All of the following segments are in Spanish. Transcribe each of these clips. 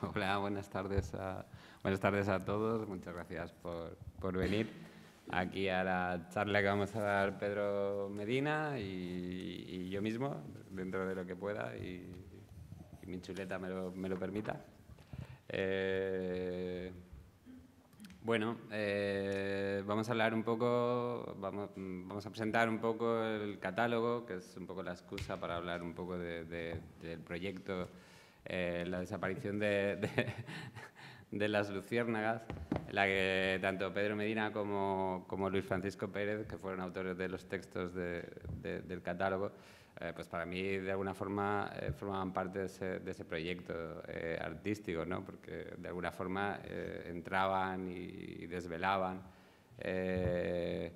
Hola, buenas tardes a, buenas tardes a todos. Muchas gracias por, por venir aquí a la charla que vamos a dar Pedro Medina y, yo mismo, dentro de lo que pueda y, mi chuleta me lo, me lo permita. Eh, bueno, eh, vamos a hablar un poco, vamos, vamos, a presentar un poco el catálogo, que es un poco la excusa para hablar un poco del proyecto eh, la desaparición de, las luciérnagas, la que tanto Pedro Medina como, Luis Francisco Pérez, que fueron autores de los textos del catálogo, eh, pues para mí de alguna forma eh, formaban parte de ese, proyecto artístico, porque de alguna forma entraban y, desvelaban de,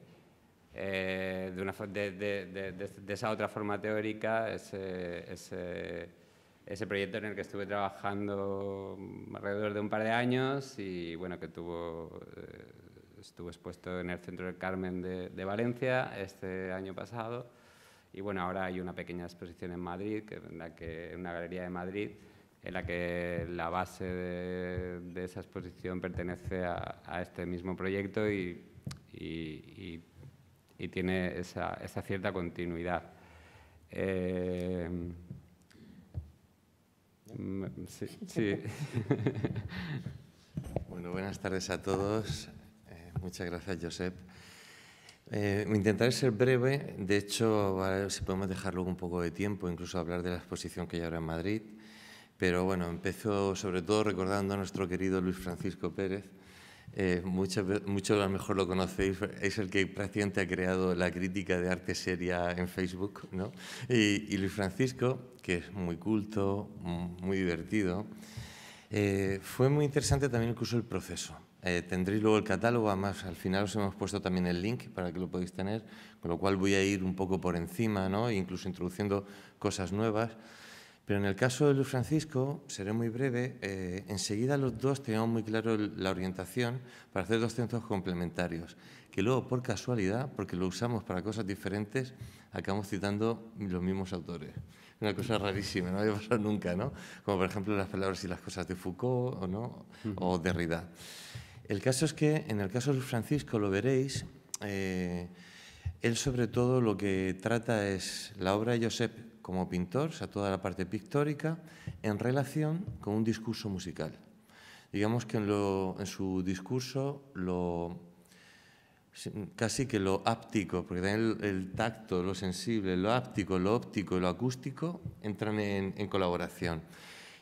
una, de, esa otra forma teórica ese ese proyecto en el que estuve trabajando alrededor de un par de años y bueno, que tuvo, eh, estuvo expuesto en el Centro del Carmen de, Valencia este año pasado. Y bueno, ahora hay una pequeña exposición en Madrid, en la que, una galería de Madrid, en la que la base de, esa exposición pertenece a, este mismo proyecto y, tiene esa, cierta continuidad. Eh, Sí, sí. Bueno, buenas tardes a todos. Eh, muchas gracias, Josep. Eh, intentaré ser breve. De hecho, si podemos dejar luego un poco de tiempo, incluso hablar de la exposición que hay ahora en Madrid. Pero bueno, empezó sobre todo recordando a nuestro querido Luis Francisco Pérez, eh, veces, mucho, a lo mejor lo conocéis, es el que prácticamente ha creado la crítica de arte seria en Facebook, Y, Luis Francisco, que es muy culto, muy divertido, eh, fue muy interesante también incluso el proceso. Eh, tendréis luego el catálogo, además al final os hemos puesto también el link para que lo podáis tener, con lo cual voy a ir un poco por encima, ¿no? E incluso introduciendo cosas nuevas. Pero en el caso de Luis Francisco, seré muy breve, eh, enseguida los dos teníamos muy claro la orientación para hacer dos centros complementarios, que luego por casualidad, porque lo usamos para cosas diferentes, acabamos citando los mismos autores. Una cosa rarísima, no había pasado nunca, ¿no? Como por ejemplo las palabras y las cosas de Foucault o, no, o El caso es que en el caso de Luis Francisco lo veréis, eh, él sobre todo lo que trata es la obra de Josep como pintor, o sea, toda la parte pictórica, en relación con un discurso musical. Digamos que en, su discurso lo, casi que lo áptico, porque también el, tacto, lo sensible, lo áptico, lo óptico y lo acústico entran en, colaboración.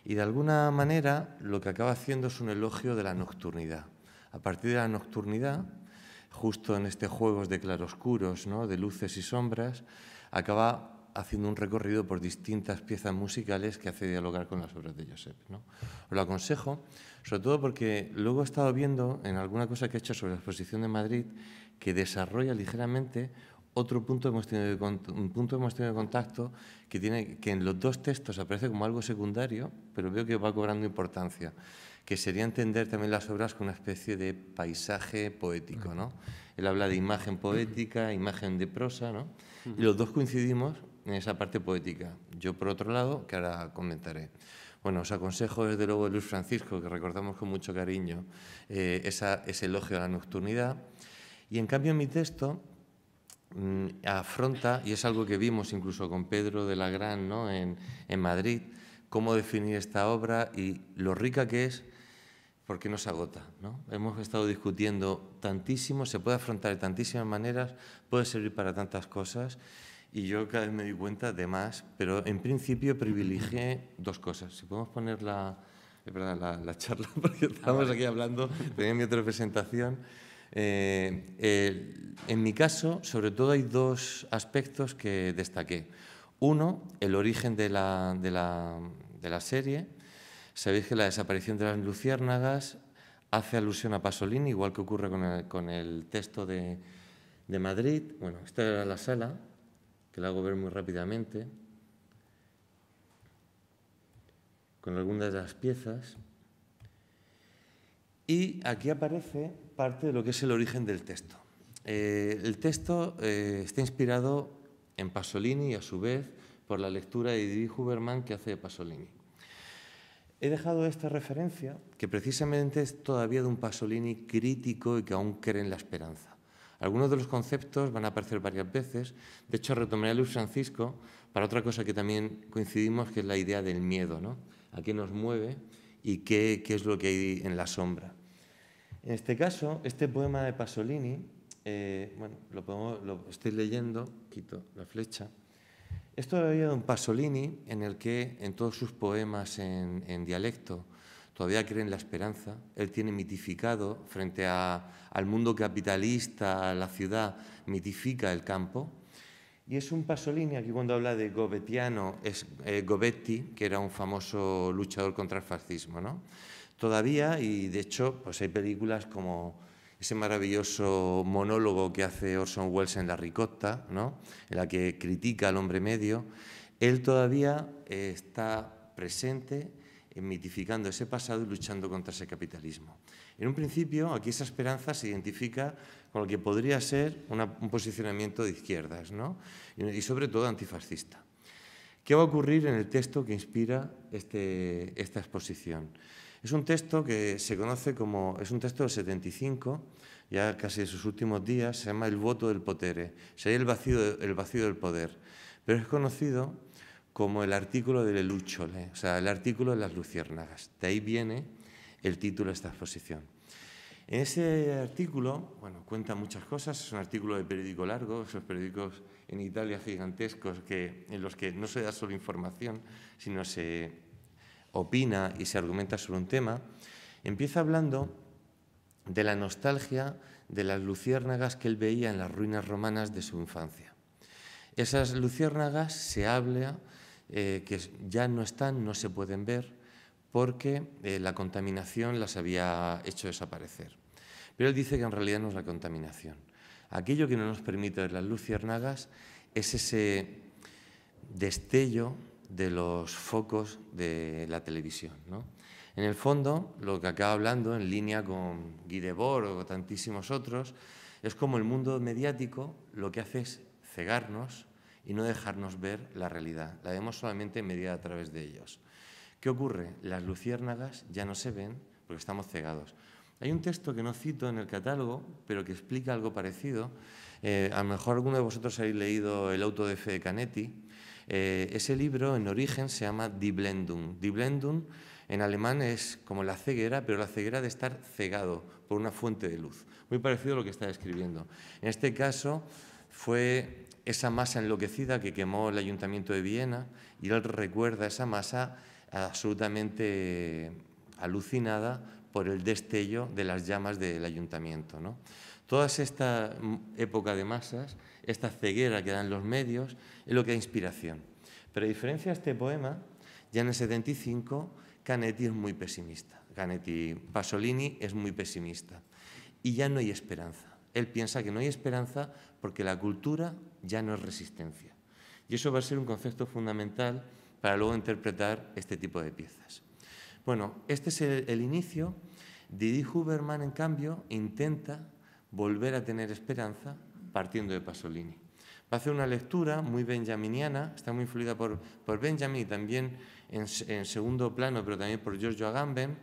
Y de alguna manera lo que acaba haciendo es un elogio de la nocturnidad. A partir de la nocturnidad, justo en este juego de claroscuros, ¿no? de luces y sombras, acaba haciendo un recorrido por distintas piezas musicales que hace dialogar con las obras de Josep. ¿no? Os lo aconsejo, sobre todo porque luego he estado viendo en alguna cosa que he hecho sobre la exposición de Madrid que desarrolla ligeramente otro punto hemos de, punto hemos tenido de contacto que, tiene, que en los dos textos aparece como algo secundario, pero veo que va cobrando importancia, que sería entender también las obras con una especie de paisaje poético. ¿no? Él habla de imagen poética, imagen de prosa, ¿no? y los dos coincidimos en esa parte poética. Yo, por otro lado, que ahora comentaré. Bueno, os aconsejo desde luego de Luis Francisco, que recordamos con mucho cariño, eh, ese elogio a la nocturnidad. Y en cambio mi texto mm, afronta, y es algo que vimos incluso con Pedro de la Gran en, en Madrid, cómo definir esta obra y lo rica que es porque se agota. ¿no? Hemos estado discutiendo tantísimo, se puede afrontar de tantísimas maneras, puede servir para tantas cosas y yo cada vez me di cuenta de más, pero en principio privilegié dos cosas. Si podemos poner la, eh, la, charla, porque estábamos aquí hablando, tenía mi otra presentación. Eh, en mi caso, sobre todo, hay dos aspectos que destaqué. Uno, el origen de la, de la, de la serie. Sabéis que la desaparición de las luciérnagas hace alusión a Pasolini, igual que ocurre con el, texto de, de Madrid. Bueno, esta era la sala, que la hago ver muy rápidamente, con algunas de las piezas. Y aquí aparece parte de lo que es el origen del texto. Eh, el texto eh, está inspirado en Pasolini y a su vez por la lectura de Didi Huberman que hace de Pasolini. He dejado esta referencia que precisamente es todavía de un Pasolini crítico y que aún cree en la esperanza. Algunos de los conceptos van a aparecer varias veces. De hecho, retomaré a Luis Francisco para otra cosa que también coincidimos, que es la idea del miedo, ¿no? ¿A qué nos mueve y qué, es lo que hay en la sombra? En este caso, este poema de Pasolini, eh, bueno, lo, estoy leyendo, quito la flecha. Esto lo había de un Pasolini en el que en todos sus poemas en dialecto todavía cree en la esperanza, él tiene mitificado frente al mundo capitalista, a la ciudad, mitifica el campo. Y es un Pasolini, aquí cuando habla de Gobetiano, es eh, Gobetti, que era un famoso luchador contra el fascismo, ¿no? Todavía, y de hecho, pues hay películas como ese maravilloso monólogo que hace Orson Welles en La Ricotta, ¿no? en la que critica al hombre medio, él todavía eh, está presente mitificando ese pasado y luchando contra ese capitalismo. En un principio, aquí esa esperanza se identifica con lo que podría ser un posicionamiento de izquierdas, ¿no? y, sobre todo antifascista. ¿Qué va a ocurrir en el texto que inspira este, esta exposición? Es un texto que se conoce como, es un texto del 75, ya casi de sus últimos días, se llama El voto del potere, sería el vacío, el vacío del poder, pero es conocido como el artículo de Lelúchole, o sea, el artículo de las luciérnagas. De ahí viene el título de esta exposición. En ese artículo, bueno, cuenta muchas cosas, es un artículo de periódico largo, esos periódicos en Italia gigantescos que, en los que no se da solo información, sino se opina y se argumenta sobre un tema. Empieza hablando de la nostalgia de las luciérnagas que él veía en las ruinas romanas de su infancia. Esas luciérnagas se habla eh, que ya no están, no se pueden ver, porque eh, la contaminación las había hecho desaparecer. Pero él dice que en realidad no es la contaminación. Aquello que no nos permite ver las luciérnagas es ese destello de los focos de la televisión. ¿no? En el fondo, lo que acaba hablando, en línea con Guy Debord o tantísimos otros, es como el mundo mediático lo que hace es cegarnos y no dejarnos ver la realidad. La vemos solamente mediada a través de ellos. ¿Qué ocurre? Las luciérnagas ya no se ven porque estamos cegados. Hay un texto que no cito en el catálogo, pero que explica algo parecido. Eh, a lo mejor alguno de vosotros habéis leído El auto de Fede Canetti. Eh, ese libro en origen se llama Die Blendung. Die Blendung en alemán es como la ceguera, pero la ceguera de estar cegado por una fuente de luz. Muy parecido a lo que está escribiendo. En este caso, fue esa masa enloquecida que quemó el ayuntamiento de Viena y él recuerda esa masa absolutamente alucinada por el destello de las llamas del ayuntamiento. ¿no? Toda esta época de masas, esta ceguera que dan los medios, es lo que da inspiración. Pero a diferencia de este poema, ya en el 75 Canetti es muy pesimista. Canetti Pasolini es muy pesimista. Y ya no hay esperanza. Él piensa que no hay esperanza porque la cultura ya no es resistencia. Y eso va a ser un concepto fundamental para luego interpretar este tipo de piezas. Bueno, este es el, inicio. Didi Huberman, en cambio, intenta volver a tener esperanza partiendo de Pasolini. Va a hacer una lectura muy benjaminiana, está muy influida por, Benjamin y también en, en segundo plano, pero también por Giorgio Agamben.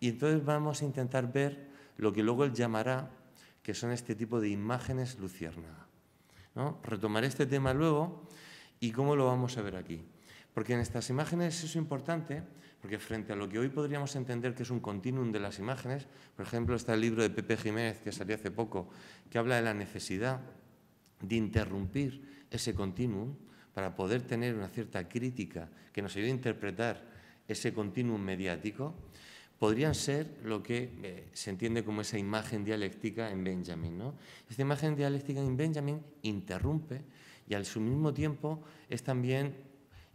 Y entonces vamos a intentar ver lo que luego él llamará que son este tipo de imágenes luciérnaga. ¿no? Retomaré este tema luego y cómo lo vamos a ver aquí. Porque en estas imágenes es importante, porque frente a lo que hoy podríamos entender que es un continuum de las imágenes, por ejemplo, está el libro de Pepe Jiménez que salió hace poco, que habla de la necesidad de interrumpir ese continuum para poder tener una cierta crítica que nos ayude a interpretar ese continuum mediático podrían ser lo que eh, se entiende como esa imagen dialéctica en Benjamin. ¿no? Esta imagen dialéctica en Benjamin interrumpe y al mismo tiempo es también,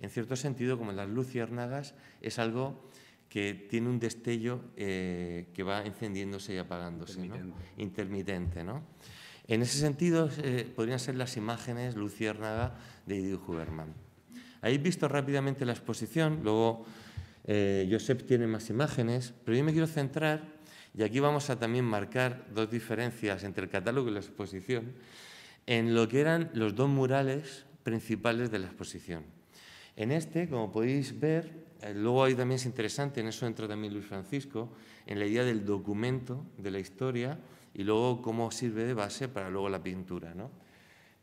en cierto sentido, como en las luciérnagas, es algo que tiene un destello eh, que va encendiéndose y apagándose, intermitente. ¿no? intermitente ¿no? En ese sentido, eh, podrían ser las imágenes luciérnaga de Edith Huberman. he visto rápidamente la exposición, luego eh, Josep tiene más imágenes, pero yo me quiero centrar, y aquí vamos a también marcar dos diferencias entre el catálogo y la exposición, en lo que eran los dos murales principales de la exposición. En este, como podéis ver, eh, luego ahí también es interesante, en eso entra también Luis Francisco, en la idea del documento, de la historia, y luego cómo sirve de base para luego la pintura. ¿no?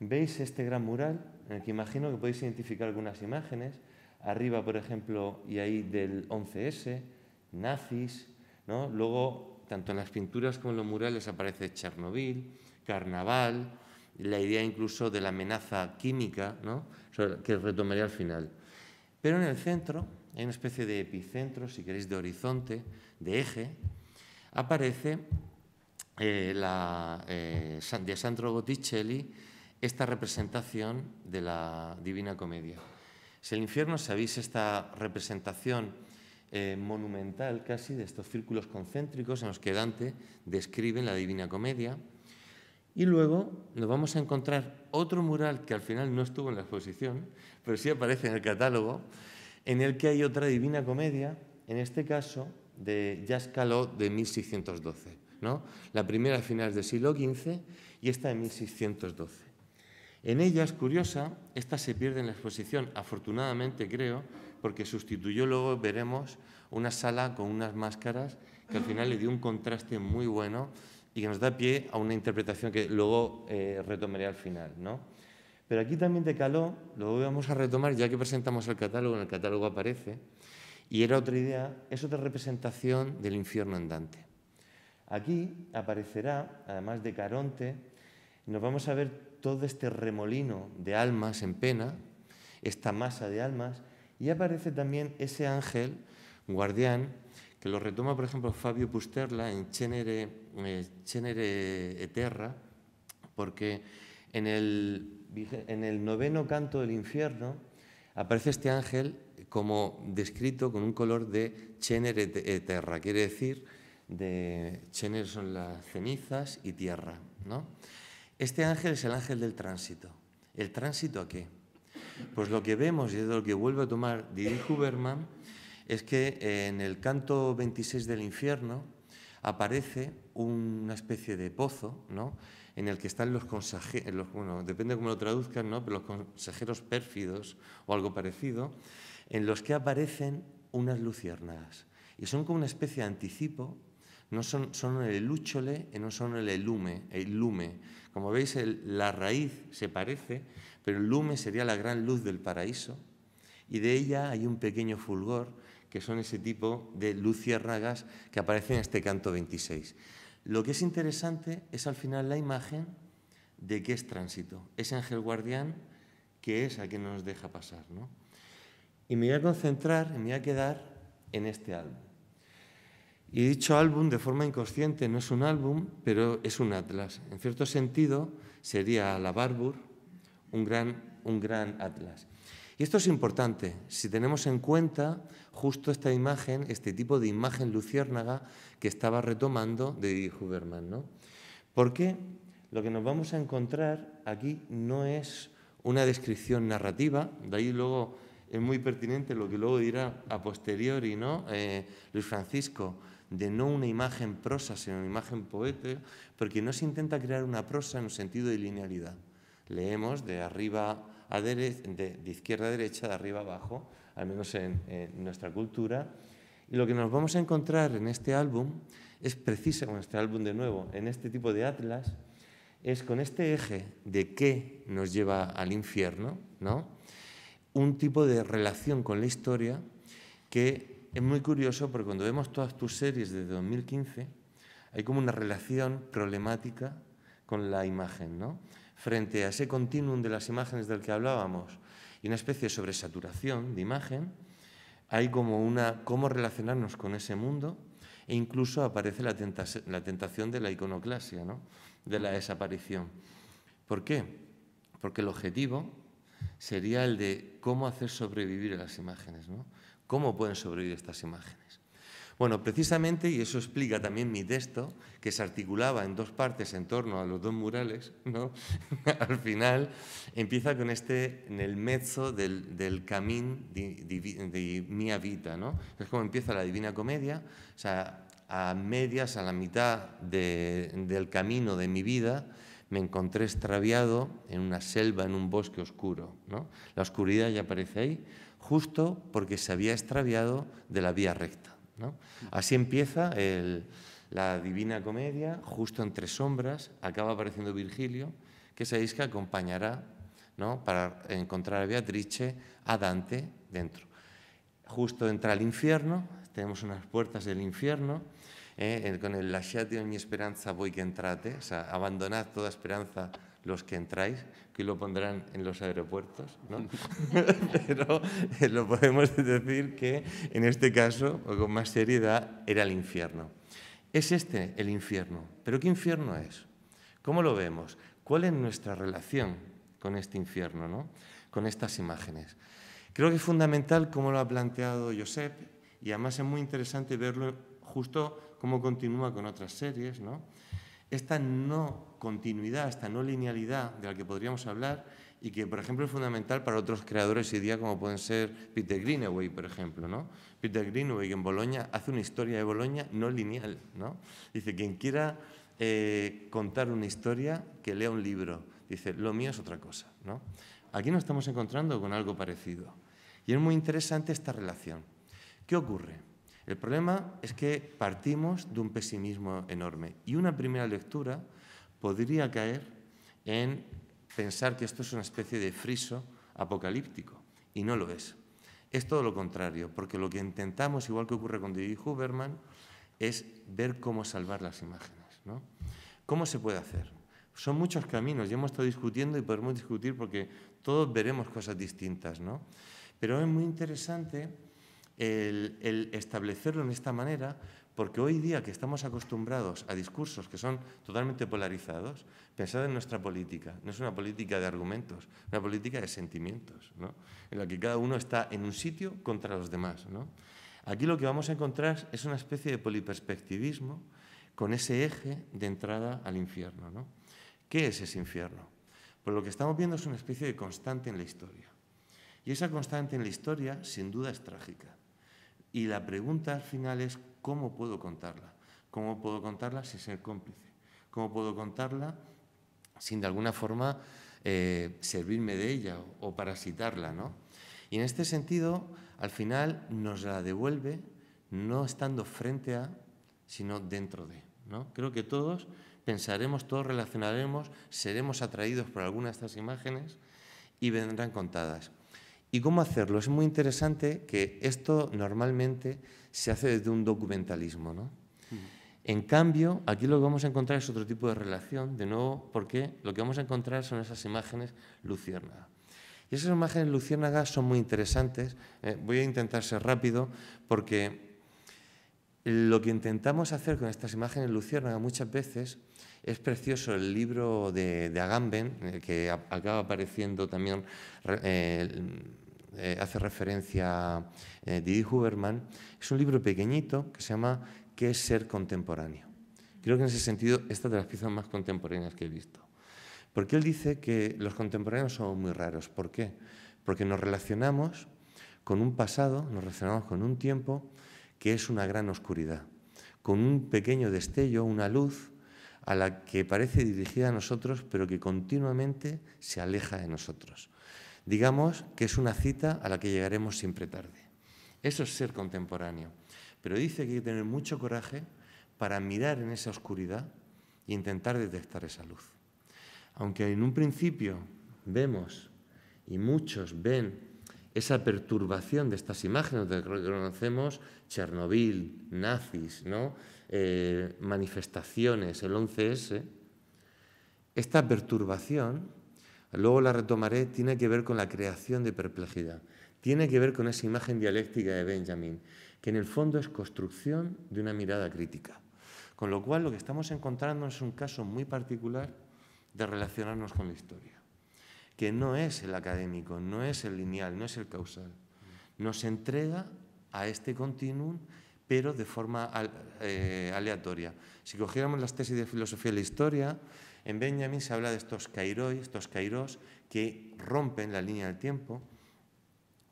Veis este gran mural, en el que imagino que podéis identificar algunas imágenes, arriba, por ejemplo, y ahí del 11S, nazis, ¿no? Luego, tanto en las pinturas como en los murales aparece Chernobyl, carnaval, la idea incluso de la amenaza química, ¿no? que retomaré al final. Pero en el centro, en una especie de epicentro, si queréis, de horizonte, de eje, aparece eh, la, eh, de Sandro Botticelli esta representación de la Divina Comedia. Si el infierno, sabéis esta representación eh, monumental casi de estos círculos concéntricos en los que Dante describe la Divina Comedia, y luego nos vamos a encontrar otro mural que al final no estuvo en la exposición, pero sí aparece en el catálogo, en el que hay otra divina comedia, en este caso de Jacques de 1612. ¿no? La primera a finales del siglo XV y esta de 1612. En ella, es curiosa, esta se pierde en la exposición, afortunadamente creo, porque sustituyó luego, veremos, una sala con unas máscaras que al final le dio un contraste muy bueno y que nos da pie a una interpretación que luego eh, retomaré al final. ¿no? Pero aquí también de Caló, lo vamos a retomar ya que presentamos el catálogo, en el catálogo aparece, y era otra idea, es otra representación del infierno andante. Aquí aparecerá, además de Caronte, nos vamos a ver todo este remolino de almas en pena, esta masa de almas, y aparece también ese ángel guardián que lo retoma, por ejemplo, Fabio Pusterla en Chénere eh, Eterra, porque en el, noveno canto del infierno aparece este ángel como descrito con un color de Chénere Eterra, quiere decir de Chénere son las cenizas y tierra, ¿no? Este ángel es el ángel del tránsito. ¿El tránsito a qué? Pues lo que vemos y es lo que vuelve a tomar Didi Huberman es que en el canto 26 del infierno aparece una especie de pozo, ¿no? en el que están los consejeros, bueno, depende cómo lo traduzcan, pero los consejeros pérfidos o algo parecido, en los que aparecen unas luciérnagas. Y son como una especie de anticipo no son, el lúchole, y no son el lume, el lume. Como veis, la raíz se parece, pero el lume sería la gran luz del paraíso y de ella hay un pequeño fulgor que son ese tipo de luciérnagas que aparecen en este canto 26. Lo que es interesante es al final la imagen de que es tránsito, ese ángel guardián que es a quien nos deja pasar. Y me voy a concentrar, me voy a quedar en este álbum. Y dicho álbum de forma inconsciente no es un álbum, pero es un atlas. En cierto sentido, sería la Barbour un gran, un gran atlas. Y esto es importante, si tenemos en cuenta justo esta imagen, este tipo de imagen luciérnaga que estaba retomando de Huberman. Porque lo que nos vamos a encontrar aquí no es una descripción narrativa, de ahí luego es muy pertinente lo que luego dirá a posteriori ¿no? Eh, Luis Francisco de no una imagen prosa, sino una imagen poética, porque no se intenta crear una prosa en un sentido de linealidad. Leemos de arriba a derecha de, izquierda a derecha, de arriba a abajo, al menos en, nuestra cultura. Y lo que nos vamos a encontrar en este álbum es precisamente con este álbum de nuevo, en este tipo de atlas, es con este eje de qué nos lleva al infierno, ¿no? un tipo de relación con la historia que es muy curioso porque cuando vemos todas tus series de 2015, hay como una relación problemática con la imagen, ¿no? Frente a ese continuum de las imágenes del que hablábamos y una especie de sobresaturación de imagen, hay como una cómo relacionarnos con ese mundo e incluso aparece la, tentación, de la iconoclasia, ¿no? de la desaparición. ¿Por qué? Porque el objetivo sería el de cómo hacer sobrevivir a las imágenes. ¿no? ¿Cómo pueden sobrevivir estas imágenes? Bueno, precisamente, y eso explica también mi texto, que se articulaba en dos partes en torno a los dos murales, al final empieza con este, en el mezzo del, del camín de, de, de mia ¿no? es como empieza la Divina Comedia, o sea, a medias, a la mitad del camino de mi vida, me encontré extraviado en una selva, en un bosque oscuro. La oscuridad ya aparece ahí, justo porque se había extraviado de la vía recta. Así empieza la Divina Comedia, justo entre sombras, acaba apareciendo Virgilio, que sabéis que acompañará ¿no? para encontrar a Beatrice, a Dante dentro. Justo entra al infierno, tenemos unas puertas del infierno, ¿eh? Eh, con el lasciate mi esperanza, voy que entrate, o sea, abandonad toda esperanza los que entráis, que lo pondrán en los aeropuertos, ¿no? pero eh, lo podemos decir que en este caso, con más seriedad, era el infierno. Es este el infierno, pero ¿qué infierno es? ¿Cómo lo vemos? ¿Cuál es nuestra relación con este infierno, ¿no? con estas imágenes? Creo que es fundamental cómo lo ha planteado Josep y además es muy interesante verlo justo cómo continúa con otras series. ¿no? Esta no continuidad, esta no linealidad de la que podríamos hablar y que, por ejemplo, es fundamental para otros creadores y día como pueden ser Peter Greenaway, por ejemplo. ¿no? Peter Greenaway en Boloña hace una historia de Boloña no lineal. ¿no? Dice, quien quiera eh, contar una historia, que lea un libro. Dice, lo mío es otra cosa. ¿no? Aquí nos estamos encontrando con algo parecido. Y es muy interesante esta relación. ¿Qué ocurre? El problema es que partimos de un pesimismo enorme. Y una primera lectura podría caer en pensar que esto es una especie de friso apocalíptico, y no lo es. Es todo lo contrario, porque lo que intentamos, igual que ocurre con David Huberman, es ver cómo salvar las imágenes. ¿Cómo se puede hacer? Son muchos caminos, ya hemos estado discutiendo y podemos discutir porque todos veremos cosas distintas, Pero es muy interesante el, el establecerlo en esta manera porque hoy día que estamos acostumbrados a discursos que son totalmente polarizados, pensad en nuestra política. No es una política de argumentos, es una política de sentimientos, ¿no? en la que cada uno está en un sitio contra los demás. Aquí lo que vamos a encontrar es una especie de poliperspectivismo con ese eje de entrada al infierno. ¿no? ¿Qué es ese infierno? Pues lo que estamos viendo es una especie de constante en la historia. Y esa constante en la historia, sin duda, es trágica. Y la pregunta al final es ¿Cómo puedo contarla? ¿Cómo puedo contarla sin ser cómplice? ¿Cómo puedo contarla sin de alguna forma eh, servirme de ella o, parasitarla? ¿no? Y en este sentido, al final nos la devuelve no estando frente a, sino dentro de. ¿no? Creo que todos pensaremos, todos relacionaremos, seremos atraídos por alguna de estas imágenes y vendrán contadas. ¿Y cómo hacerlo? Es muy interesante que esto normalmente se hace desde un documentalismo. En cambio, aquí lo que vamos a encontrar es otro tipo de relación, de nuevo, porque lo que vamos a encontrar son esas imágenes luciérnagas. Y esas imágenes luciérnagas son muy interesantes. Eh, voy a intentar ser rápido porque lo que intentamos hacer con estas imágenes luciérnagas muchas veces es precioso el libro de, Agamben, que acaba apareciendo también eh, eh, hace referencia a eh, Didi Huberman, es un libro pequeñito que se llama ¿Qué es ser contemporáneo? Creo que en ese sentido esta es de las piezas más contemporáneas que he visto. Porque él dice que los contemporáneos son muy raros. ¿Por qué? Porque nos relacionamos con un pasado, nos relacionamos con un tiempo que es una gran oscuridad, con un pequeño destello, una luz a la que parece dirigida a nosotros, pero que continuamente se aleja de nosotros. Digamos que es una cita a la que llegaremos siempre tarde. Eso es ser contemporáneo. Pero dice que hay que tener mucho coraje para mirar en esa oscuridad e intentar detectar esa luz. Aunque en un principio vemos y muchos ven esa perturbación de estas imágenes de que conocemos, Chernobyl, nazis, ¿no? Eh, manifestaciones, el 11S, esta perturbación luego la retomaré, tiene que ver con la creación de perplejidad, tiene que ver con esa imagen dialéctica de Benjamin, que en el fondo es construcción de una mirada crítica. Con lo cual lo que estamos encontrando es un caso muy particular de relacionarnos con la historia, que no es el académico, no es el lineal, no es el causal. Nos entrega a este continuum, pero de forma eh, aleatoria. Si cogiéramos las tesis de filosofía de la historia, en Benjamin se habla de estos cairós estos kairos que rompen la línea del tiempo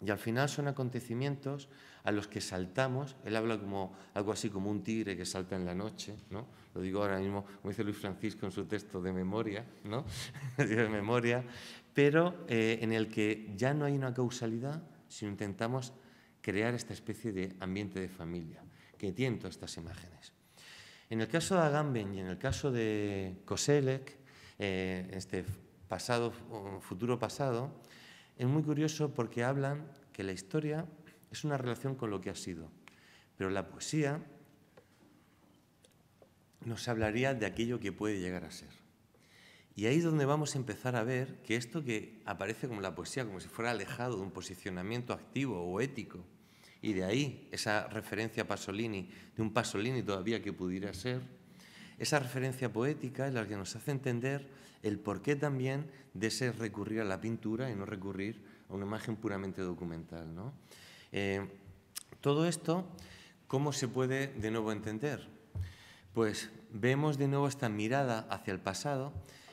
y al final son acontecimientos a los que saltamos. Él habla como algo así como un tigre que salta en la noche, ¿no? Lo digo ahora mismo, como dice Luis Francisco en su texto de memoria, ¿no? de memoria, pero eh, en el que ya no hay una causalidad, si intentamos crear esta especie de ambiente de familia que tiento estas imágenes. En el caso de Agamben y en el caso de koselek eh, este pasado, mm, futuro pasado, es muy curioso porque hablan que la historia es una relación con lo que ha sido, pero la poesía nos hablaría de aquello que puede llegar a ser. Y ahí es donde vamos a empezar a ver que esto que aparece como la poesía, como si fuera alejado de un posicionamiento activo o ético, y de ahí esa referencia a Pasolini, de un Pasolini todavía que pudiera ser, esa referencia poética es la que nos hace entender el porqué también de ese recurrir a la pintura y no recurrir a una imagen puramente documental. Eh, todo esto, ¿cómo se puede de nuevo entender? Pues vemos de nuevo esta mirada hacia el pasado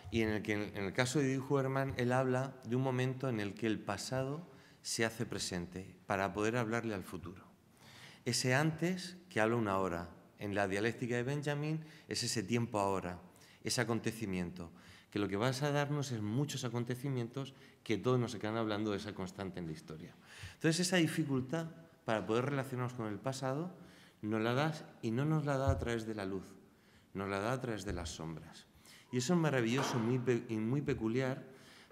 y en el en el caso de Hugh él habla de un momento en el que el pasado se hace presente para poder hablarle al futuro. Ese antes que habla una hora, en la dialéctica de Benjamin es ese tiempo ahora, ese acontecimiento, que lo que vas a darnos es muchos acontecimientos que todos nos quedan hablando de esa constante en la historia. Entonces esa dificultad para poder relacionarnos con el pasado nos la das y no nos la da a través de la luz, nos la da a través de las sombras. Y eso es maravilloso muy, y muy peculiar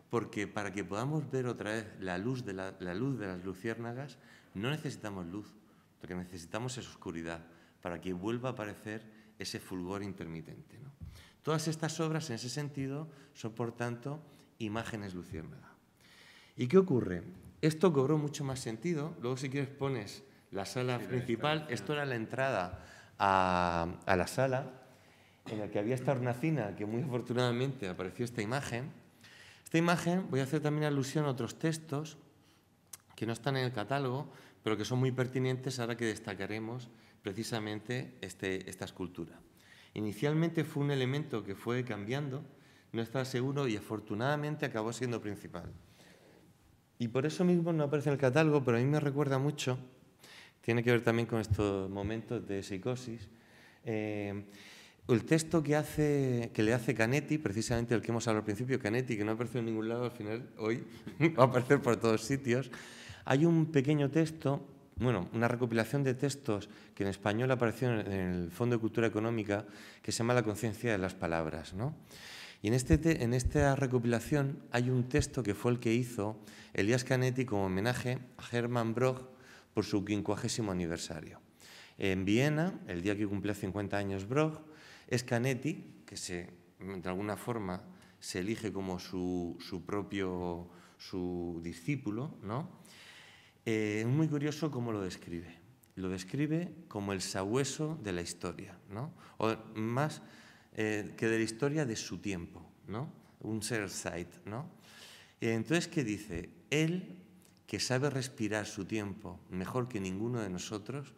porque para que podamos ver otra vez la luz de, la, luz de las luciérnagas, no necesitamos luz, lo que necesitamos es oscuridad, para que vuelva a aparecer ese fulgor intermitente. Todas estas obras, en ese sentido, son, por tanto, imágenes luciérnaga. ¿Y qué ocurre? Esto cobró mucho más sentido. Luego, si quieres, pones la sala principal. Esto era la entrada a, a la sala en la que había esta hornacina, que muy afortunadamente apareció esta imagen. Esta imagen voy a hacer también alusión a otros textos que no están en el catálogo, pero que son muy pertinentes ahora que destacaremos precisamente este, esta escultura. Inicialmente fue un elemento que fue cambiando, no estaba seguro y afortunadamente acabó siendo principal. Y por eso mismo no aparece en el catálogo, pero a mí me recuerda mucho, tiene que ver también con estos momentos de psicosis, eh, el texto que, hace, que le hace Canetti, precisamente el que hemos hablado al principio, Canetti, que no apareció en ningún lado, al final hoy va a aparecer por todos sitios, hay un pequeño texto, bueno, una recopilación de textos que en español apareció en el Fondo de Cultura Económica, que se llama La conciencia de las palabras. ¿no? Y en, este, en esta recopilación hay un texto que fue el que hizo Elías Canetti como homenaje a Hermann Broch por su quincuagésimo aniversario. En Viena, el día que cumplía 50 años Broch, es Canetti que de alguna forma se elige como su, propio su discípulo, ¿no? Eh, es muy curioso cómo lo describe. Lo describe como el sabueso de la historia, o más eh, que de la historia de su tiempo, ¿no? un ser site. ¿no? Eh, entonces, ¿qué dice? Él, que sabe respirar su tiempo mejor que ninguno de nosotros,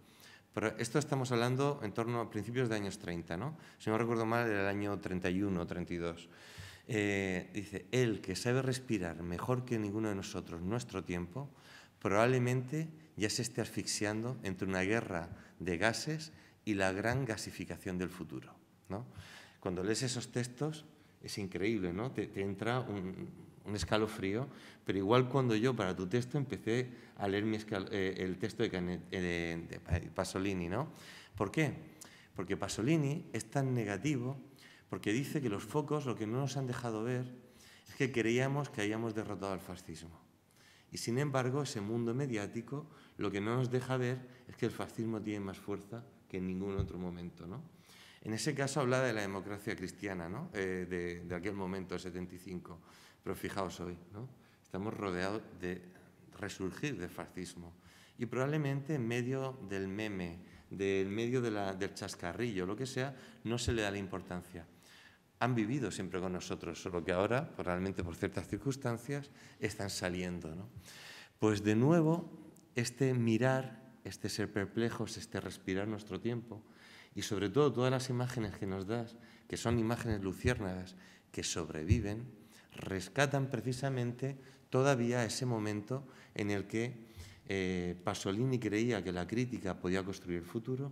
pero esto estamos hablando en torno a principios de años 30, ¿no? Si no recuerdo mal, era el año 31 o 32. dice, el que sabe respirar mejor que ninguno de nosotros nuestro tiempo, probablemente ya se esté asfixiando entre una guerra de gases y la gran gasificación del futuro. ¿no? Cuando lees esos textos es increíble, ¿no? te entra un, un escalofrío, pero igual cuando yo para tu texto empecé a leer eh, el texto eh, de, Pasolini, ¿no? ¿Por qué? Porque Pasolini es tan negativo porque dice que los focos lo que no nos han dejado ver es que creíamos que hayamos derrotado al fascismo. Y sin embargo, ese mundo mediático lo que no nos deja ver es que el fascismo tiene más fuerza que en ningún otro momento, ¿no? En ese caso hablaba de la democracia cristiana, ¿no? Eh, de, aquel momento, 75. Pero fijaos hoy, ¿no? estamos rodeados de resurgir de fascismo. Y probablemente en medio del meme, del medio del chascarrillo, lo que sea, no se le da la importancia. Han vivido siempre con nosotros, solo que ahora, probablemente por ciertas circunstancias, están saliendo. ¿no? Pues de nuevo, este mirar, este ser perplejos, este respirar nuestro tiempo, y sobre todo todas las imágenes que nos das, que son imágenes luciérnagas que sobreviven, rescatan precisamente todavía ese momento en el que eh, Pasolini creía que la crítica podía construir el futuro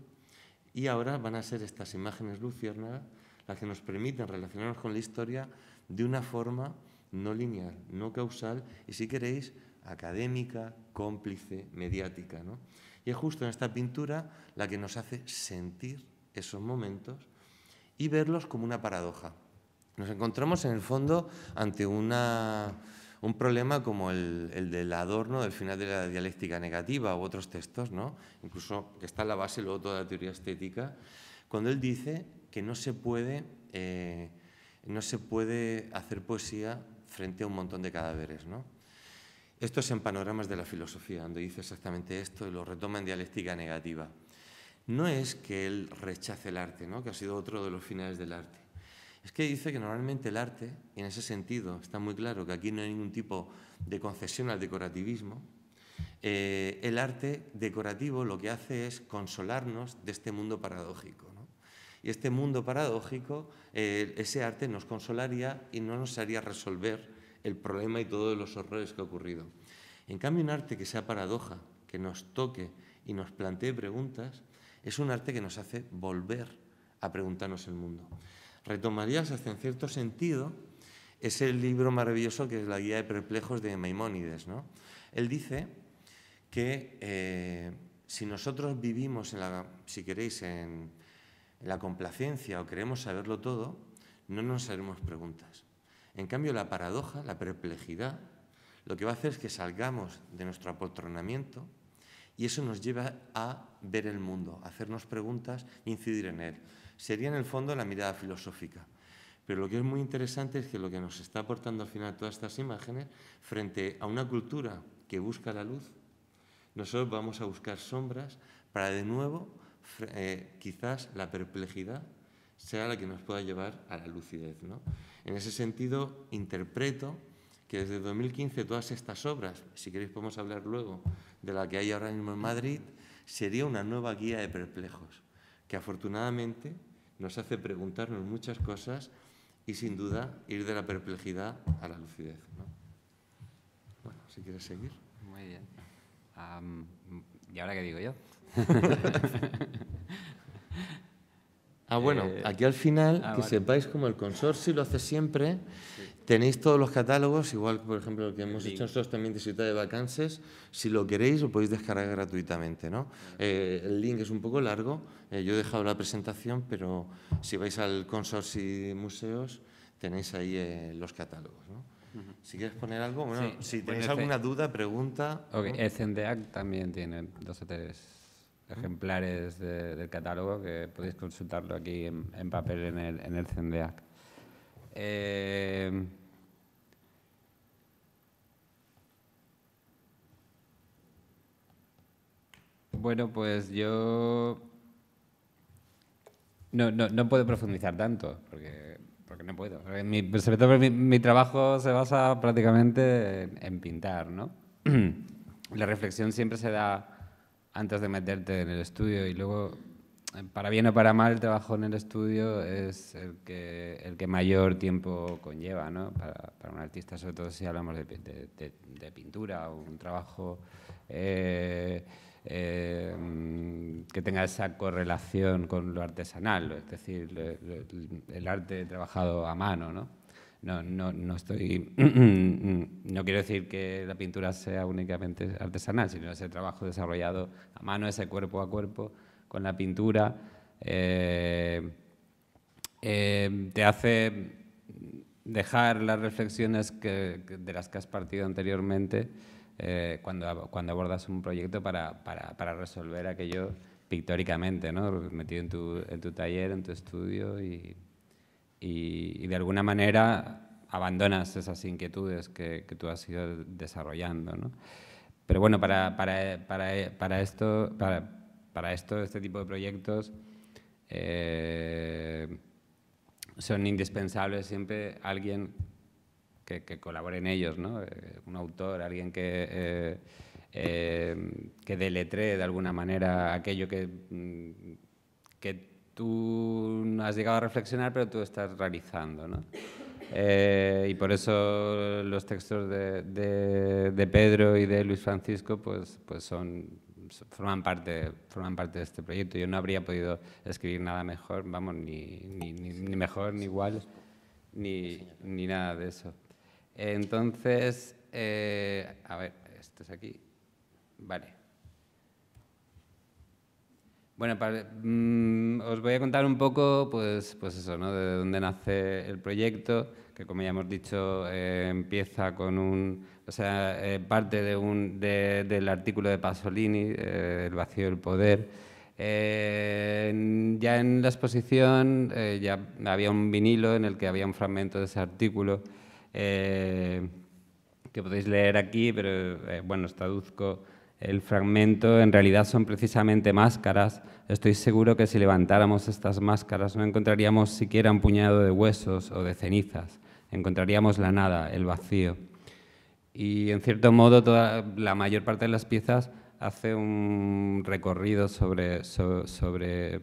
y ahora van a ser estas imágenes luciérnagas las que nos permiten relacionarnos con la historia de una forma no lineal, no causal y si queréis académica, cómplice, mediática. Y es justo en esta pintura la que nos hace sentir esos momentos y verlos como una paradoja. Nos encontramos en el fondo ante una, un problema como el, del adorno del final de la dialéctica negativa u otros textos, ¿no? incluso que está en la base luego toda la teoría estética, cuando él dice que no se puede, eh, no se puede hacer poesía frente a un montón de cadáveres. ¿no? Esto es en Panoramas de la Filosofía, donde dice exactamente esto y lo retoma en dialéctica negativa. No es que él rechace el arte, ¿no? que ha sido otro de los finales del arte es que dice que normalmente el arte, y en ese sentido está muy claro que aquí no hay ningún tipo de concesión al decorativismo, eh, el arte decorativo lo que hace es consolarnos de este mundo paradójico. Y este mundo paradójico, eh, ese arte nos consolaría y no nos haría resolver el problema y todos los horrores que ha ocurrido. En cambio, un arte que sea paradoja, que nos toque y nos plantee preguntas, es un arte que nos hace volver a preguntarnos el mundo retomarías hasta en cierto sentido ese libro maravilloso que es la Guía de Perplejos de Maimónides. ¿no? Él dice que eh, si nosotros vivimos, si queréis, en, la complacencia o queremos saberlo todo, no nos haremos preguntas. En cambio, la paradoja, la perplejidad, lo que va a hacer es que salgamos de nuestro apotronamiento y eso nos lleva a ver el mundo, hacernos preguntas e incidir en él. Sería en el fondo la mirada filosófica. Pero lo que es muy interesante es que lo que nos está aportando al final todas estas imágenes, frente a una cultura que busca la luz, nosotros vamos a buscar sombras para de nuevo, eh, quizás la perplejidad sea la que nos pueda llevar a la lucidez. En ese sentido, interpreto que desde 2015 todas estas obras, si queréis podemos hablar luego de la que hay ahora mismo en Madrid, sería una nueva guía de perplejos, que afortunadamente nos hace preguntarnos muchas cosas y sin duda ir de la perplejidad a la lucidez. Bueno, si quieres seguir. Muy bien. ¿Y ahora qué digo yo? ah, bueno, eh, aquí al final, ah, que sepáis como el consorcio lo hace siempre Tenéis todos los catálogos, igual por ejemplo lo que hemos hecho nosotros también de Ciudad de Vacances. Si lo queréis, lo podéis descargar gratuitamente. Eh, el link es un poco largo, eh, yo he dejado la presentación, pero si vais al Consorcio Museos, tenéis ahí eh, los catálogos. Si quieres poner algo, bueno, si tenéis alguna duda, pregunta. El ¿no? también tiene dos o tres ¿Mm? ejemplares del catálogo que podéis consultarlo aquí en, papel en el, en el CENDEAC. Bueno, pues yo no, puedo profundizar tanto, porque, porque no puedo. mi, trabajo se basa prácticamente en, pintar, ¿no? La reflexión siempre se da antes de meterte en el estudio y luego, eh, para bien o para mal, el trabajo en el estudio es el que, el que mayor tiempo conlleva, ¿no? Para, un artista, sobre todo si hablamos de, pintura o un trabajo eh, Em, que tenga esa correlación con lo artesanal, es decir, el, arte trabajado a mano. ¿no? estoy. no quiero decir que la pintura sea únicamente artesanal, sino ese trabajo desarrollado a mano, ese cuerpo a cuerpo con la pintura, eh, em, te hace dejar las reflexiones de las que has partido anteriormente eh, cuando, cuando abordas un proyecto para, para, para resolver aquello pictóricamente, ¿no? metido en tu, en tu taller, en tu estudio y, y, de alguna manera abandonas esas inquietudes que, que tú has ido desarrollando. ¿no? Pero bueno, para, para, para, para esto, para, esto, este tipo de proyectos eh, son indispensables siempre alguien que, colaboren ellos, ¿no? Eh, un autor, alguien que, eh, eh, que deletree de alguna manera aquello que, mm, que tú has llegado a reflexionar, pero tú estás realizando, y por eso los textos de, de, Pedro y de Luis Francisco pues, pues son, forman, parte, forman parte de este proyecto. Yo no habría podido escribir nada mejor, vamos, ni, ni, mejor, ni igual, ni nada de eso. Entonces, eh, a ver, esto es aquí. Vale. Bueno, mm, os voy a contar un poco, pues, pues eso, ¿no? De dónde nace el proyecto, que como ya hemos dicho, eh, empieza con un, o sea, eh, parte del artículo de Pasolini, El vacío del poder. ya en la exposición ya había un vinilo en el que había un fragmento de ese artículo. Eh, que podéis leer aquí, pero eh, bueno, traduzco el fragmento, en realidad son precisamente máscaras. Estoy seguro que si levantáramos estas máscaras no encontraríamos siquiera un puñado de huesos o de cenizas, encontraríamos la nada, el vacío. Y en cierto modo la mayor parte de las piezas hace un recorrido sobre, sobre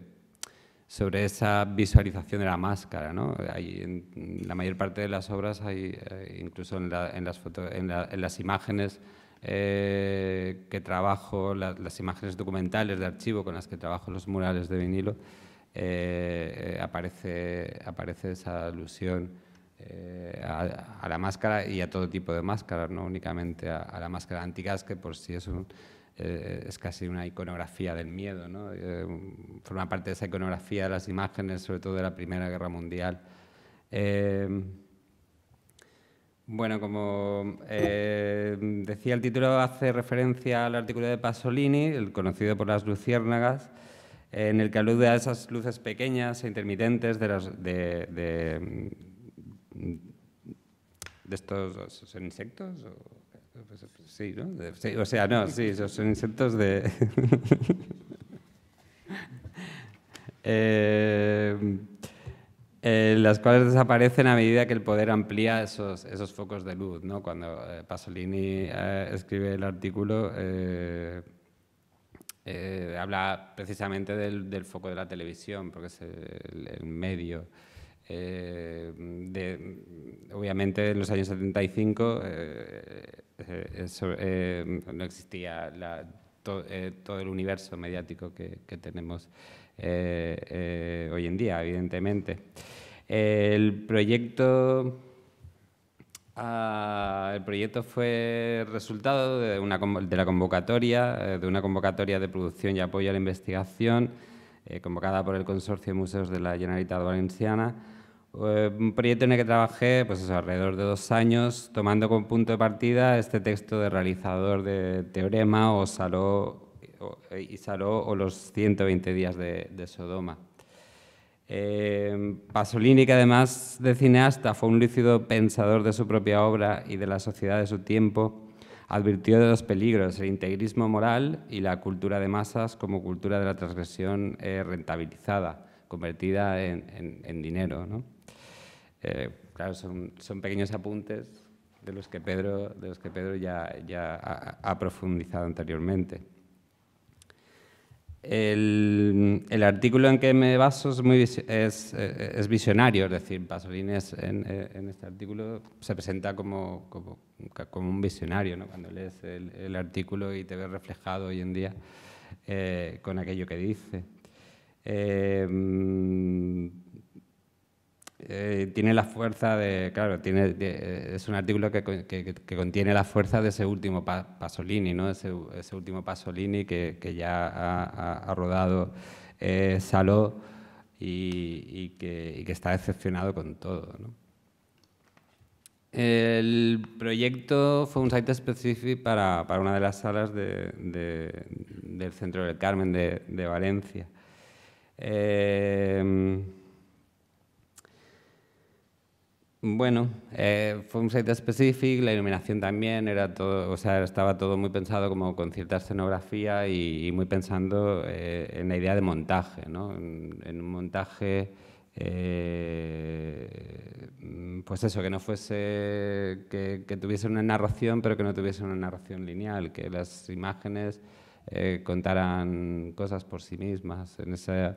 sobre esa visualización de la máscara. ¿no? en la mayor parte de las obras, hay, eh, incluso en, las en, las, imágenes eh, que trabajo, las imágenes documentales de archivo con las que trabajo los murales de vinilo, eh, aparece, aparece esa alusión. a, la máscara y a todo tipo de máscaras, no únicamente a, la máscara antigas, que por sí es un, eh, es casi una iconografía del miedo, ¿no? Eh, forma parte de esa iconografía de las imágenes, sobre todo de la Primera Guerra Mundial. Eh, bueno, como decía, el título hace referencia al artículo de Pasolini, el conocido por las luciérnagas, en el que alude a esas luces pequeñas e intermitentes de, las, de, de estos insectos pues, pues, sí, ¿no? o sea, no, sí, son insectos de... Eh, eh, las cuales desaparecen a medida que el poder amplía esos, focos de luz. ¿no? Cuando eh, Pasolini escribe el artículo, habla precisamente del, foco de la televisión, porque es el medio. Eh, obviamente en los años 75 eh, eh, no existía todo el universo mediático que, tenemos hoy en día, evidentemente. El proyecto ah, el proyecto fue resultado de, una, de la convocatoria, de una convocatoria de producción y apoyo a la investigación convocada por el Consorcio de Museos de la Generalitat Valenciana eh, un proyecto en el que trabajé pues alrededor de dos años, tomando como punto de partida este texto de realizador de Teorema o Saló, y eh, Saló o los 120 días de, Sodoma. Eh, Pasolini, que además de cineasta fue un lúcido pensador de su propia obra y de la sociedad de su tiempo, advirtió de dos peligros, el integrismo moral y la cultura de masas como cultura de la transgresión rentabilizada, convertida en, en dinero. ¿no? Eh, claro, son, pequeños apuntes de los que Pedro, de los que Pedro ya, ha, profundizado anteriormente. El, artículo en que me baso es, eh, visionario, es decir, Pasolines en, eh, en, este artículo se presenta como, un visionario, cuando lees el, artículo y te ves reflejado hoy en día con aquello que dice. Eh, tiene la fuerza de, claro, tiene, eh, es un artículo que, contiene la fuerza de ese último Pasolini, ¿no? Ese, ese, último Pasolini que, que ya ha, rodado eh, Saló y, que, está decepcionado con todo. El proyecto fue un site específico para, una de las salas de, del Centro del Carmen de, Valencia. Bueno, eh, fue un site específico, la iluminación también, era todo, o sea, estaba todo muy pensado como con cierta escenografía y, muy pensando eh, en la idea de montaje, ¿no? en, un montaje, eh, pues eso, que no fuese, que, tuviese una narración, pero que no tuviese una narración lineal, que las imágenes contaran cosas por sí mismas, en esa...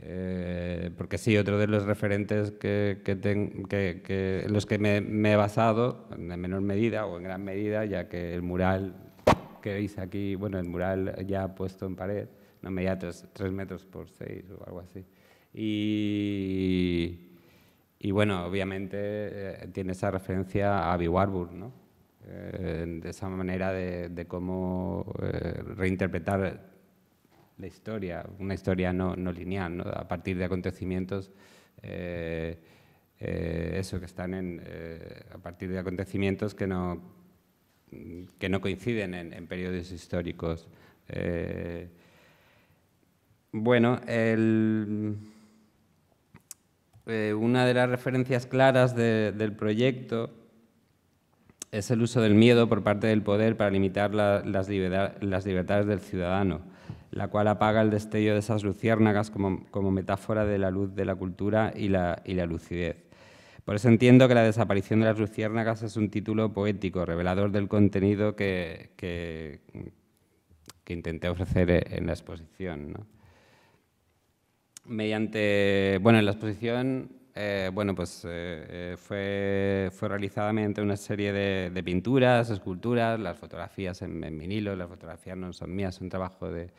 Eh, porque sí, otro de los referentes que, que, los que me, he basado, en menor medida o en gran medida, ya que el mural que veis aquí, bueno, el mural ya puesto en pared, no medía 3 metros por 6 o algo así. Y, y bueno, obviamente eh, tiene esa referencia a B. Warburg, ¿no? Eh, de esa manera de, de cómo reinterpretar la historia, una historia no, lineal, a partir de acontecimientos, eh, eh, eso que están en, eh, a partir de acontecimientos que no, que no coinciden en, periodos históricos. bueno, una de las referencias claras del proyecto es el uso del miedo por parte del poder para limitar las libertades del ciudadano la cual apaga el destello de esas luciérnagas como, metáfora de la luz de la cultura y la, lucidez. Por eso entiendo que la desaparición de las luciérnagas es un título poético, revelador del contenido que, que, intenté ofrecer en la exposición. Mediante, bueno, en la exposición eh, bueno, pues eh, eh, fue, fue realizada mediante una serie de, pinturas, esculturas, las fotografías en, vinilo, las fotografías no son mías, son trabajo de,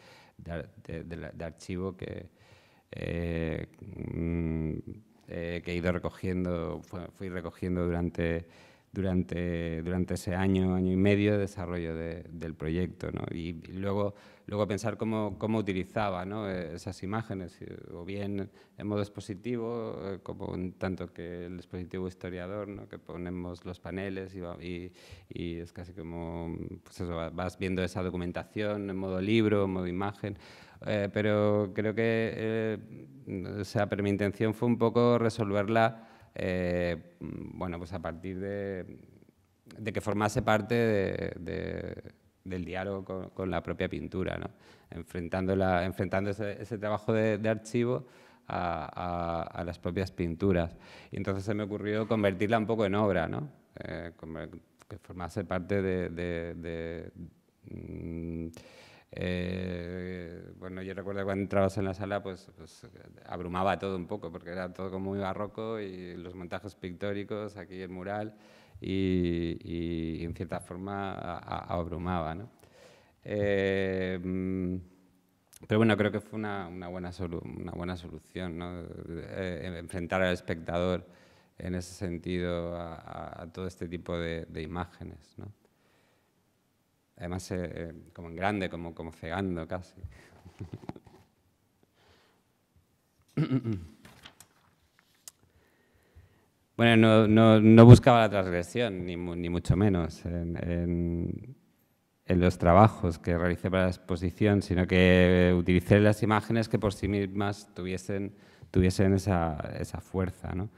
archivo que, mm, que he ido recogiendo, fui recogiendo durante durante, durante ese año, año y medio de desarrollo del proyecto. ¿no? Y, luego, luego pensar cómo, cómo utilizaba ¿no? Eh, esas imágenes, eh, o bien en modo expositivo, eh, como tanto que el dispositivo historiador, ¿no? que ponemos los paneles y, y, es casi como pues vas viendo esa documentación en modo libro, en modo imagen. pero creo que mi intención fue un poco resolverla eh, bueno, pues a partir de, que formase parte del diálogo con, la propia pintura, ¿no? enfrentando, enfrentando ese, trabajo de, archivo a, las propias pinturas. Y entonces se me ocurrió convertirla un poco en obra, ¿no? Eh, que formase parte de, mm, eh, bueno, yo recuerdo cuando entrabas en la sala, pues, pues, abrumaba todo un poco, porque era todo como muy barroco y los montajes pictóricos, aquí el mural, y, en cierta forma abrumaba. ¿no? Eh, mm, pero bueno, creo que fue una, una buena, una buena solución, ¿no? Eh, enfrentar al espectador en ese sentido a, todo este tipo de, de imágenes. ¿no? Además, eh, eh, como en grande, como, cegando casi. Bueno, no, buscaba la transgresión, ni, mucho menos, en, los trabajos que realicé para la exposición, sino que utilicé las imágenes que por sí mismas tuviesen, esa, esa fuerza. ¿no?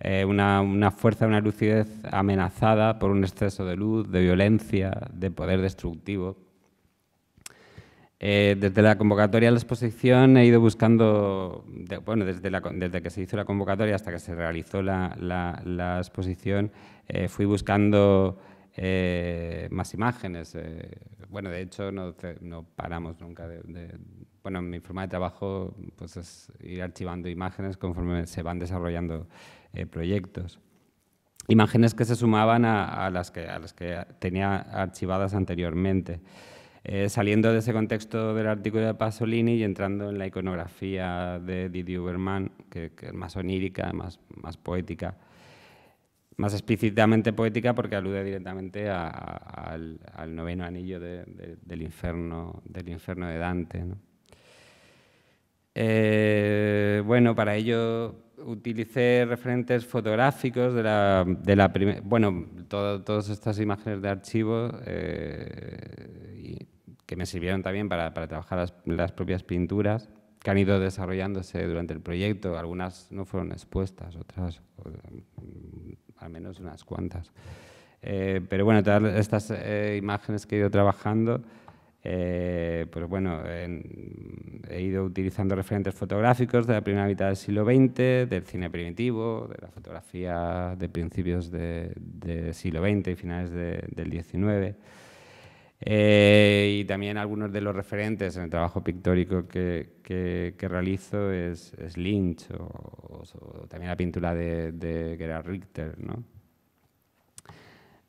Eh, una, fuerza, una lucidez amenazada por un exceso de luz, de violencia, de poder destructivo. Eh, desde la convocatoria a la exposición he ido buscando, bueno, desde, desde, que se hizo la convocatoria hasta que se realizó la, exposición, eh, fui buscando más imágenes. bueno, de hecho, no, paramos nunca de, bueno, mi forma de trabajo pues, es ir archivando imágenes conforme se van desarrollando eh, proyectos. Imágenes que se sumaban a, las, que, las que tenía archivadas anteriormente. Eh, saliendo de ese contexto del artículo de Pasolini y entrando en la iconografía de Didi Uberman, que, es más onírica, más, más poética, más explícitamente poética porque alude directamente al, noveno anillo del, inferno, del de Dante. Eh, bueno, para ello utilicé referentes fotográficos de la, de la primera... Bueno, todas estas imágenes de archivo eh, y que me sirvieron también para, trabajar las, propias pinturas que han ido desarrollándose durante el proyecto. Algunas no fueron expuestas, otras mm, al menos unas cuantas. Eh, pero bueno, todas estas eh, imágenes que he ido trabajando... Eh, pues bueno, he ido utilizando referentes fotográficos de la primera mitad del siglo XX, del cine primitivo, de la fotografía de principios del siglo XX y finales del XIX. Eh, y también algunos de los referentes en el trabajo pictórico que, realizo es, Lynch o, también la pintura de, de Richter. ¿no?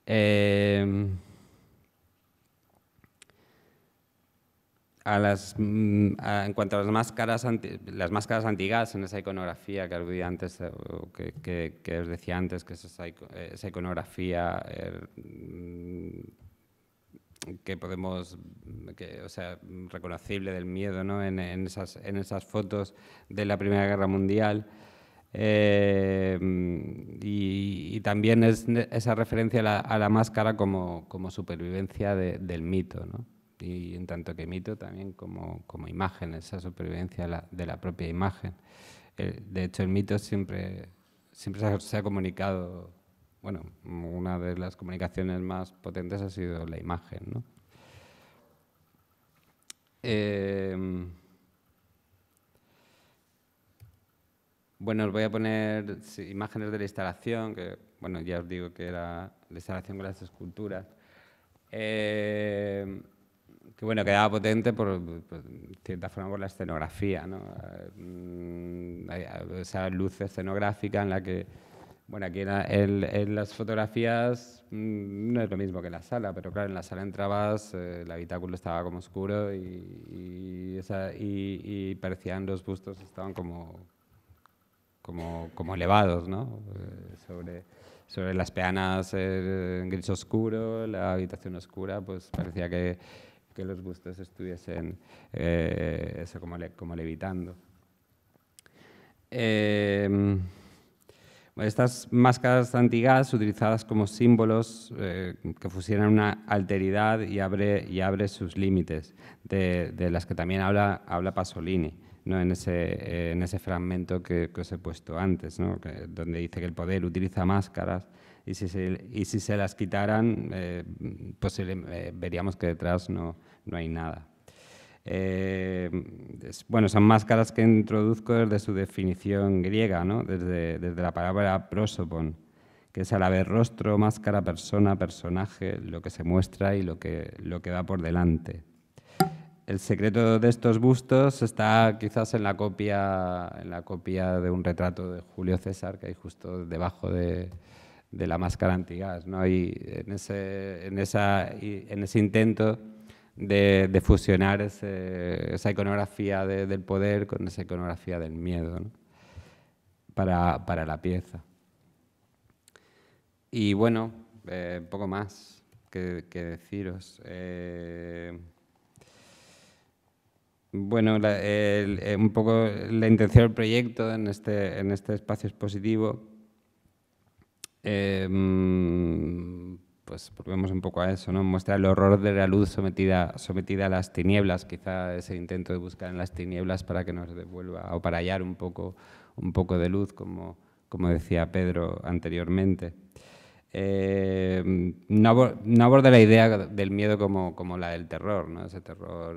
Eh, Mm, en cuanto a las máscaras, las máscaras antigas en esa iconografía que antes, eh, os decía antes, que es esa, iconografía eh, mm, que podemos, o sea, reconocible del miedo ¿no? en, esas, en esas fotos de la Primera Guerra Mundial. Eh, y, también es esa referencia a la, máscara como, supervivencia del mito y en tanto que mito, también como, imagen, esa supervivencia de la, propia imagen. Eh, de hecho, el mito siempre, siempre se ha, comunicado, bueno, una de las comunicaciones más potentes ha sido la imagen, ¿no? Em, bueno, os voy a poner imágenes de la instalación, que bueno, ya os digo que era la instalación con las esculturas. Em, que bueno, quedaba potente por, cierta forma por la escenografía, ¿no? Mm, esa luz escenográfica en la que, bueno, aquí en, las fotografías mm, no es lo mismo que en la sala, pero claro, en la sala entrabas, eh, el habitáculo estaba como oscuro y, parecían los bustos estaban como, como, elevados, ¿no? Eh, sobre las peanas eh, en gris oscuro, la habitación oscura, pues parecía que, que los gustos estuviesen eh, como, como levitando. Em, estas máscaras antigas utilizadas como símbolos eh, que fusionan una alteridad y abre, y abre sus límites, de, las que también habla, habla Pasolini. En, ese, fragmento que, os he puesto antes, donde dice que el poder utiliza máscaras y si se, si se las quitaran, eh, pues eh, veríamos que detrás no, no hay nada. Eh, bueno, son máscaras que introduzco desde su definición griega, ¿no? desde, desde la palabra prosopon, que es a la vez rostro, máscara, persona, personaje, lo que se muestra y lo que, lo que va por delante. El secreto de estos bustos está quizás en la copia, en la copia de un retrato de Julio César que hay justo debajo de, de la máscara antigas. ¿no? Y en ese, intento de, fusionar esa iconografía del poder con esa iconografía del miedo para, la pieza. Y bueno, eh, poco más que, deciros. Eh, bueno, eh, un poco la intención del proyecto en este, en este espacio expositivo Em, pues volvemos un poco a eso, ¿no? Muestra el horror de la luz sometida, sometida a las tinieblas, quizá ese intento de buscar en las tinieblas para que nos devuelva o para hallar un poco, un poco de luz, como, como decía Pedro anteriormente. Em, no, aborda la idea del miedo como, la del terror, ¿no? ese terror,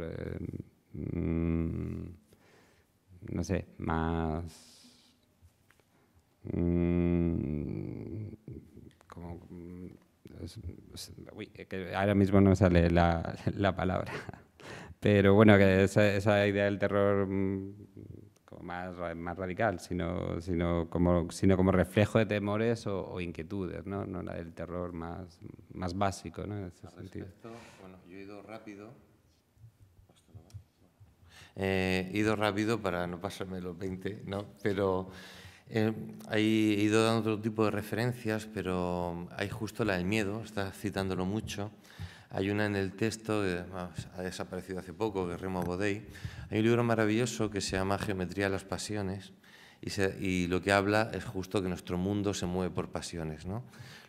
em, mm, no sé, más Mm, mm, que ahora mismo no sale la, palabra. Pero bueno, que esa, idea del terror mm, como más, radical, sino, sino, como, sino como reflejo de temores o, inquietudes, ¿no? ¿no? la del terror más, más básico. En ese bueno, yo he ido rápido. Eh, ido rápido para no pasarme los 20, ¿no? pero eh, he ido dando otro tipo de referencias, pero hay justo la del miedo, está citándolo mucho. Hay una en el texto, que ha desaparecido hace poco, que Remo Bodey. Hay un libro maravilloso que se llama Geometría de las Pasiones y, lo que habla es justo que nuestro mundo se mueve por pasiones.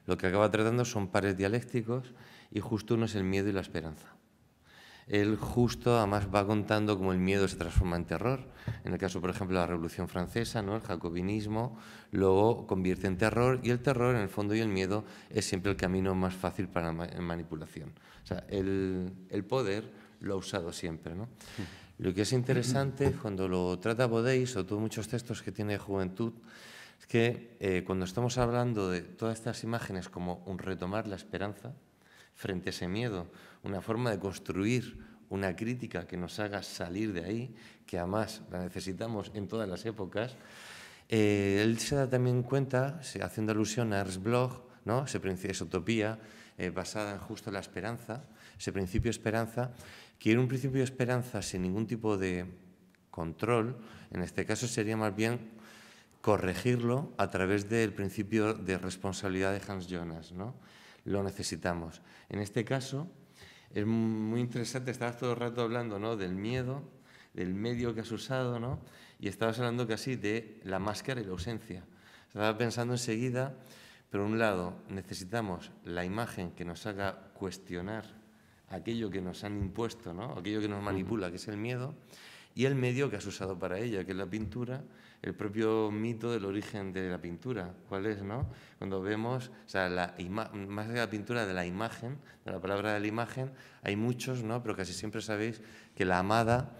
Lo que acaba tratando son pares dialécticos y justo uno es el miedo y la esperanza él justo además va contando cómo el miedo se transforma en terror. En el caso, por ejemplo, de la Revolución Francesa, ¿no? el jacobinismo, luego convierte en terror y el terror, en el fondo, y el miedo es siempre el camino más fácil para la manipulación. O sea, el, poder lo ha usado siempre. Hmm. Lo que es interesante cuando lo trata Bodeis, o todos muchos textos que tiene de juventud, es que eh, cuando estamos hablando de todas estas imágenes como un retomar la esperanza frente a ese miedo, una forma de construir una crítica que nos haga salir de ahí, que además la necesitamos en todas las épocas. Eh, él se da también cuenta, haciendo alusión a Ernst ¿no? ese principio es utopía eh, basada en justo la esperanza, ese principio de esperanza, que un principio de esperanza sin ningún tipo de control, en este caso sería más bien corregirlo a través del principio de responsabilidad de Hans Jonas, ¿no? Lo necesitamos. En este caso, es muy interesante, estabas todo el rato hablando ¿no? del miedo, del medio que has usado, ¿no? y estabas hablando casi de la máscara y la ausencia. Estaba pensando enseguida, por un lado, necesitamos la imagen que nos haga cuestionar aquello que nos han impuesto, ¿no? aquello que nos manipula, que es el miedo, y el medio que has usado para ella, que es la pintura, el propio mito del origen de la pintura. ¿Cuál es, no? Cuando vemos, o sea, más que la pintura de la imagen, de la palabra de la imagen, hay muchos, ¿no? Pero casi siempre sabéis que la amada,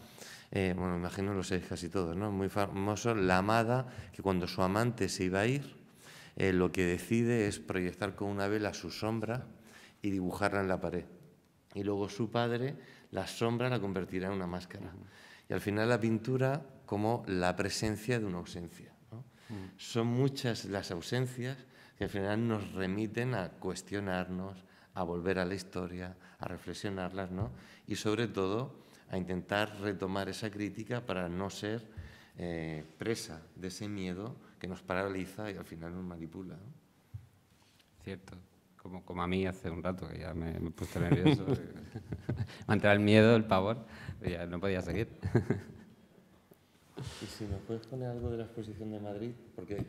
eh, bueno, imagino lo sabéis casi todos, ¿no? Muy famoso, la amada, que cuando su amante se iba a ir, eh, lo que decide es proyectar con una vela su sombra y dibujarla en la pared. Y luego su padre, la sombra la convertirá en una máscara. Y al final la pintura como la presencia de una ausencia. Mm. Son muchas las ausencias que al final nos remiten a cuestionarnos, a volver a la historia, a reflexionarlas, Y sobre todo a intentar retomar esa crítica para no ser eh, presa de ese miedo que nos paraliza y al final nos manipula. Cierto. Como, como a mí hace un rato, que ya me, he puesto nervioso. Mantra el miedo, el pavor no podía seguir. y si nos puedes poner algo de la exposición de Madrid, porque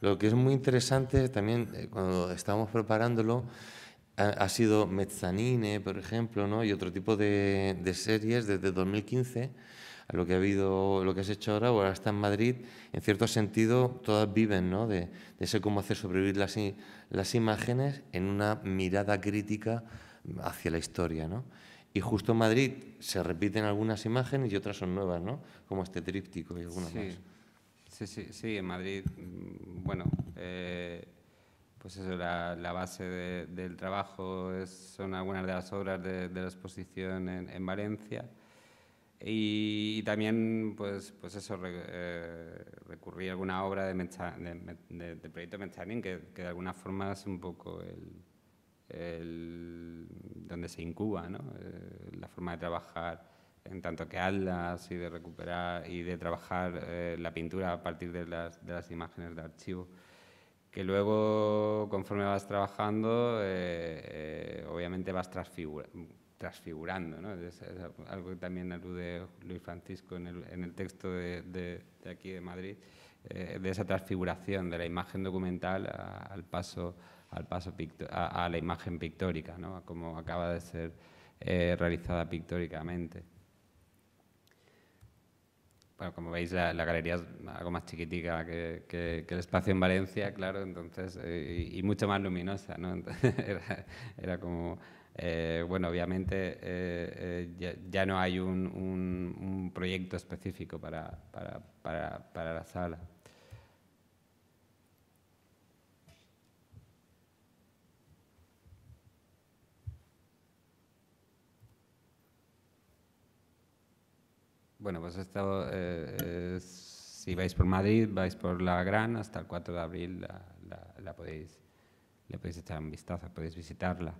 lo que es muy interesante también eh, cuando estábamos preparándolo ha, sido Mezzanine, por ejemplo, ¿no? y otro tipo de, series desde 2015 a lo que ha habido, lo que has hecho ahora, o ahora está en Madrid, en cierto sentido, todas viven, ¿no? De, de ese cómo hacer sobrevivir las, las imágenes en una mirada crítica hacia la historia, ¿no? Y justo en Madrid se repiten algunas imágenes y otras son nuevas, ¿no? Como este tríptico y algunas más. Sí, sí, sí, en Madrid, mm, bueno, eh, pues eso, la, la base del trabajo son algunas de las obras de, la exposición en, Valencia. Y, también, pues, pues eso, eh, recurrí a alguna obra de, de, proyecto que, que de alguna forma es un poco el, el, donde se incuba eh, la forma de trabajar en tanto que atlas y de recuperar y de trabajar eh, la pintura a partir de las, imágenes de archivo que luego conforme vas trabajando eh, obviamente vas transfigurando algo que también alude Luis Francisco en el, texto de, aquí de Madrid de esa transfiguración de la imagen documental al paso al paso a, la imagen pictórica, ¿no? a acaba de ser eh, realizada pictóricamente. Bueno, como veis, la, galería es algo más chiquitica que, el espacio en Valencia, claro, entonces, eh, y, mucho más luminosa, ¿no? era, como, eh, bueno, obviamente ya, no hay un, proyecto específico para, para, para la sala. Bueno, pues eh, si vais por Madrid, vais por la Gran, hasta el 4 de abril la, la, podéis, le podéis echar un vistazo, podéis visitarla.